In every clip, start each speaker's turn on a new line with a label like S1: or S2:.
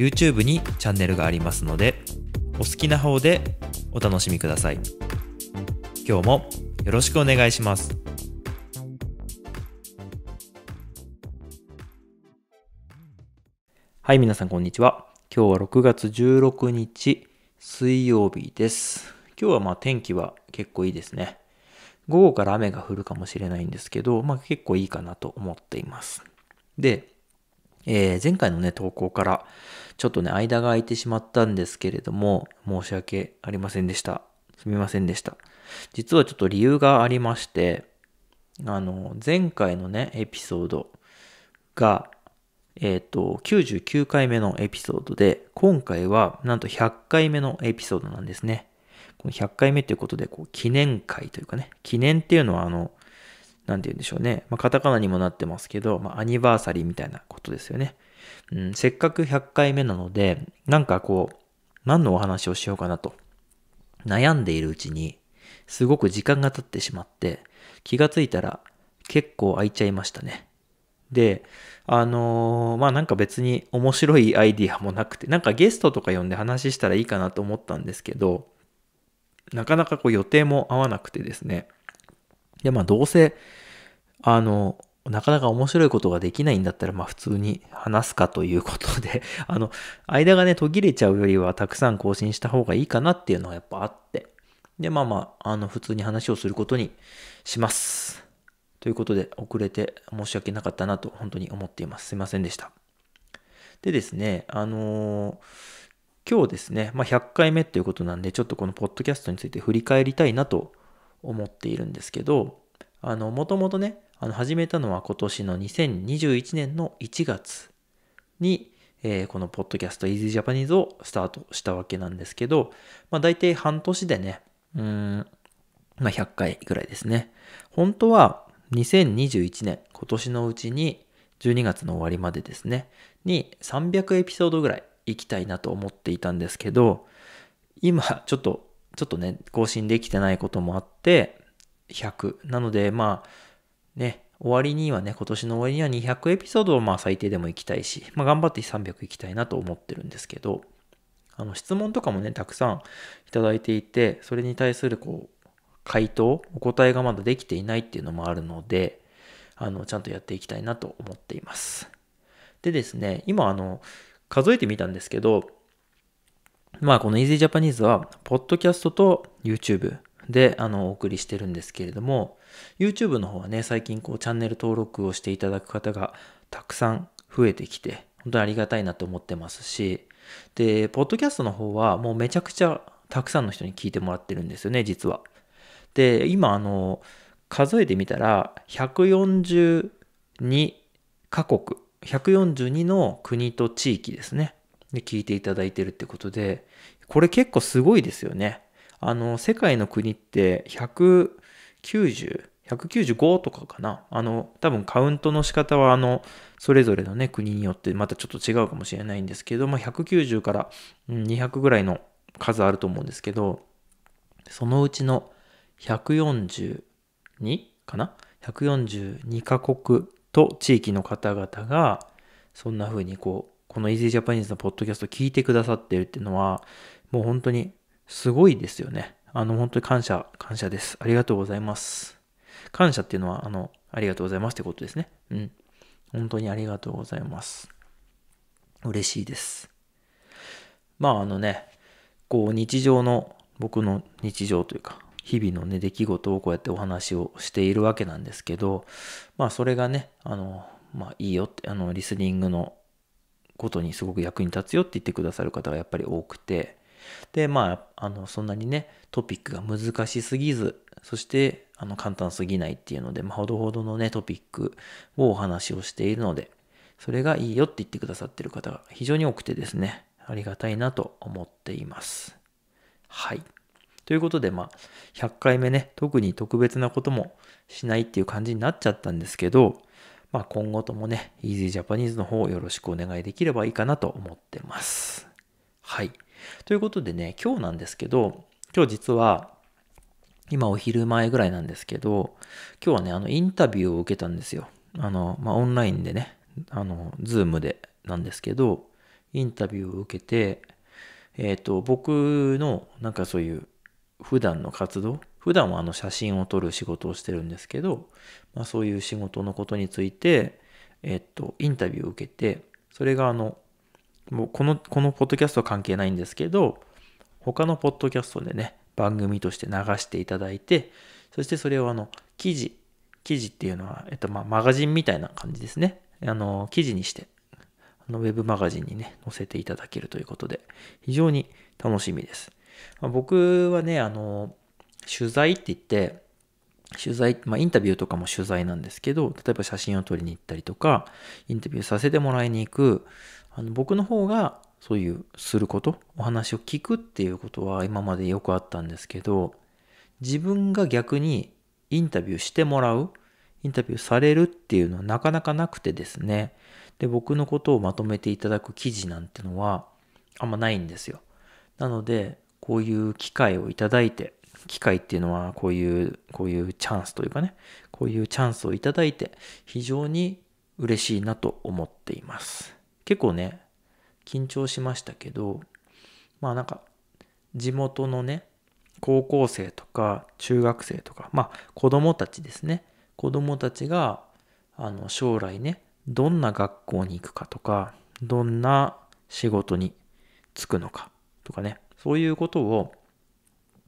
S1: YouTube にチャンネルがありますので、お好きな方でお楽しみください。今日もよろしくお願いします。はい、皆さんこんにちは。今日は6月16日水曜日です。今日はまあ天気は結構いいですね。午後から雨が降るかもしれないんですけど、まあ結構いいかなと思っています。で、えー、前回のね、投稿から、ちょっとね、間が空いてしまったんですけれども、申し訳ありませんでした。すみませんでした。実はちょっと理由がありまして、あの、前回のね、エピソードが、えっ、ー、と、99回目のエピソードで、今回はなんと100回目のエピソードなんですね。この100回目ということで、こう、記念会というかね、記念っていうのは、あの、なんて言うんでしょうね。まあ、カタカナにもなってますけど、まあ、アニバーサリーみたいなことですよね。うん、せっかく100回目なので、なんかこう、何のお話をしようかなと、悩んでいるうちに、すごく時間が経ってしまって、気がついたら結構空いちゃいましたね。で、あのー、まあなんか別に面白いアイディアもなくて、なんかゲストとか呼んで話したらいいかなと思ったんですけど、なかなかこう予定も合わなくてですね。で、まあどうせ、あの、なかなか面白いことができないんだったら、まあ普通に話すかということで あの、間がね、途切れちゃうよりはたくさん更新した方がいいかなっていうのはやっぱあって、で、まあまあ、あの、普通に話をすることにします。ということで、遅れて申し訳なかったなと本当に思っています。すいませんでした。でですね、あのー、今日ですね、まあ、100回目ということなんで、ちょっとこのポッドキャストについて振り返りたいなと思っているんですけど、あの、もともとね、あの、始めたのは今年の2021年の1月に、えー、このポッドキャスト Easy Japanese をスタートしたわけなんですけど、まあ大体半年でね、うん、まあ100回ぐらいですね。本当は2021年、今年のうちに12月の終わりまでですね、に300エピソードぐらい行きたいなと思っていたんですけど、今ちょっと、ちょっとね、更新できてないこともあって、100。なので、まあ、ね、終わりにはね、今年の終わりには200エピソードをまあ最低でも行きたいし、まあ頑張って300行きたいなと思ってるんですけど、あの質問とかもね、たくさんいただいていて、それに対するこう、回答、お答えがまだできていないっていうのもあるので、あの、ちゃんとやっていきたいなと思っています。でですね、今あの、数えてみたんですけど、まあこの Easy Japanese は、ポッドキャストと YouTube、で、あの、お送りしてるんですけれども、YouTube の方はね、最近こう、チャンネル登録をしていただく方がたくさん増えてきて、本当にありがたいなと思ってますし、で、ポッドキャストの方はもうめちゃくちゃたくさんの人に聞いてもらってるんですよね、実は。で、今、あの、数えてみたら、142カ国、142の国と地域ですね。で、聞いていただいてるってことで、これ結構すごいですよね。あの、世界の国って190、195とかかな。あの、多分カウントの仕方は、あの、それぞれのね、国によってまたちょっと違うかもしれないんですけど、まあ、190から200ぐらいの数あると思うんですけど、そのうちの142かな ?142 カ国と地域の方々が、そんな風にこう、この Easy Japanese のポッドキャストを聞いてくださってるっていうのは、もう本当にすごいですよね。あの、本当に感謝、感謝です。ありがとうございます。感謝っていうのは、あの、ありがとうございますってことですね。うん。本当にありがとうございます。嬉しいです。まあ、あのね、こう、日常の、僕の日常というか、日々のね、出来事をこうやってお話をしているわけなんですけど、まあ、それがね、あの、まあ、いいよって、あの、リスニングのことにすごく役に立つよって言ってくださる方がやっぱり多くて、で、まあ、あの、そんなにね、トピックが難しすぎず、そして、あの、簡単すぎないっていうので、まあ、ほどほどのね、トピックをお話をしているので、それがいいよって言ってくださってる方が非常に多くてですね、ありがたいなと思っています。はい。ということで、まあ、100回目ね、特に特別なこともしないっていう感じになっちゃったんですけど、まあ、今後ともね、Easy Japanese の方よろしくお願いできればいいかなと思ってます。はい。ということでね、今日なんですけど、今日実は、今お昼前ぐらいなんですけど、今日はね、あの、インタビューを受けたんですよ。あの、まあ、オンラインでね、あの、ズームでなんですけど、インタビューを受けて、えっ、ー、と、僕の、なんかそういう、普段の活動、普段はあの写真を撮る仕事をしてるんですけど、まあ、そういう仕事のことについて、えっと、インタビューを受けて、それがあの、もうこの、このポッドキャストは関係ないんですけど、他のポッドキャストでね、番組として流していただいて、そしてそれをあの、記事、記事っていうのは、えっと、まあ、マガジンみたいな感じですね。あの、記事にして、あの、ウェブマガジンにね、載せていただけるということで、非常に楽しみです。まあ、僕はね、あの、取材って言って、取材、まあ、インタビューとかも取材なんですけど、例えば写真を撮りに行ったりとか、インタビューさせてもらいに行く、あの僕の方がそういうすることお話を聞くっていうことは今までよくあったんですけど自分が逆にインタビューしてもらうインタビューされるっていうのはなかなかなくてですねで僕のことをまとめていただく記事なんてのはあんまないんですよなのでこういう機会をいただいて機会っていうのはこういうこういうチャンスというかねこういうチャンスをいただいて非常に嬉しいなと思っています。結構ね、緊張しましたけど、まあなんか、地元のね、高校生とか中学生とか、まあ子供たちですね。子供たちが、あの、将来ね、どんな学校に行くかとか、どんな仕事に就くのかとかね、そういうことを、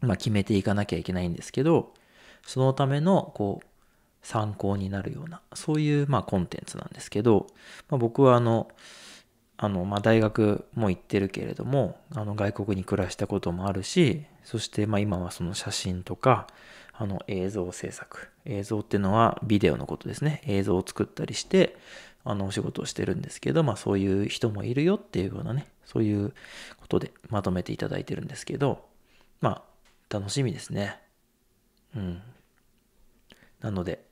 S1: まあ、決めていかなきゃいけないんですけど、そのための、こう、参考になるような、そういう、まあ、コンテンツなんですけど、まあ、僕は、あの、あの、まあ、大学も行ってるけれども、あの、外国に暮らしたこともあるし、そして、ま、今はその写真とか、あの、映像制作。映像っていうのはビデオのことですね。映像を作ったりして、あの、お仕事をしてるんですけど、まあ、そういう人もいるよっていうようなね、そういうことでまとめていただいてるんですけど、まあ、楽しみですね。うん。なので、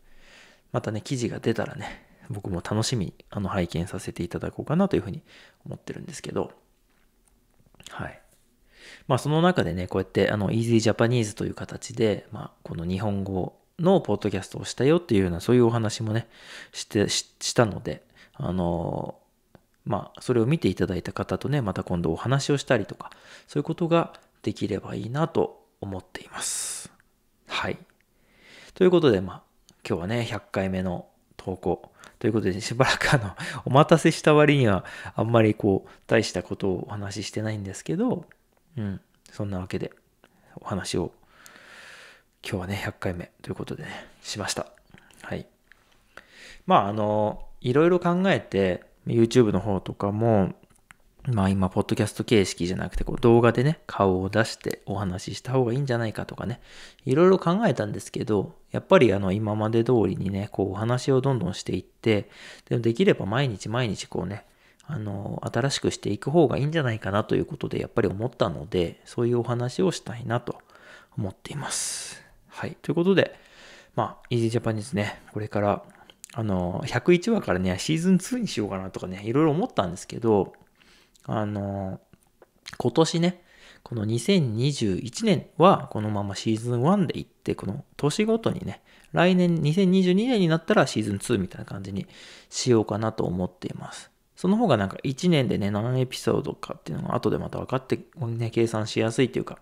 S1: またね、記事が出たらね、僕も楽しみにあの拝見させていただこうかなというふうに思ってるんですけど、はい。まあその中でね、こうやってあの Easy Japanese という形で、まあこの日本語のポッドキャストをしたよっていうようなそういうお話もね、してし、したので、あのまあそれを見ていただいた方とね、また今度お話をしたりとか、そういうことができればいいなと思っています。はい。ということで、まあ今日はね、100回目の投稿ということで、しばらくあの、お待たせした割には、あんまりこう、大したことをお話ししてないんですけど、うん、そんなわけで、お話を、今日はね、100回目ということでね、しました。はい。まあ、あの、いろいろ考えて、YouTube の方とかも、まあ今、ポッドキャスト形式じゃなくて、こう動画でね、顔を出してお話しした方がいいんじゃないかとかね、いろいろ考えたんですけど、やっぱりあの今まで通りにね、こうお話をどんどんしていって、でもできれば毎日毎日こうね、あの、新しくしていく方がいいんじゃないかなということで、やっぱり思ったので、そういうお話をしたいなと思っています。はい。ということで、まあ、イージージャパンですね、これから、あの、101話からね、シーズン2にしようかなとかね、いろいろ思ったんですけど、あの、今年ね、この2021年はこのままシーズン1でいって、この年ごとにね、来年2022年になったらシーズン2みたいな感じにしようかなと思っています。その方がなんか1年でね、何エピソードかっていうのが後でまた分かって、ね、計算しやすいというか、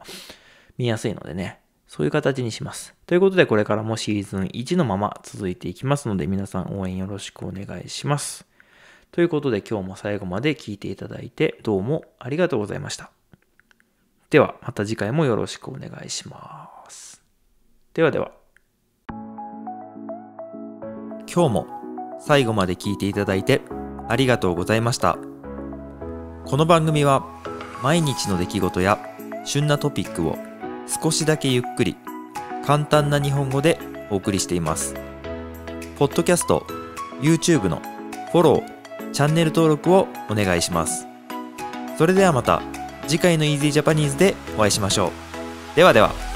S1: 見やすいのでね、そういう形にします。ということでこれからもシーズン1のまま続いていきますので、皆さん応援よろしくお願いします。ということで今日も最後まで聞いていただいてどうもありがとうございました。ではまた次回もよろしくお願いします。ではでは。今日も最後まで聞いていただいてありがとうございました。この番組は毎日の出来事や旬なトピックを少しだけゆっくり簡単な日本語でお送りしています。ポッドキャスト、YouTube のフォロー、チャンネル登録をお願いします。それではまた次回の Easy Japanese でお会いしましょう。ではでは。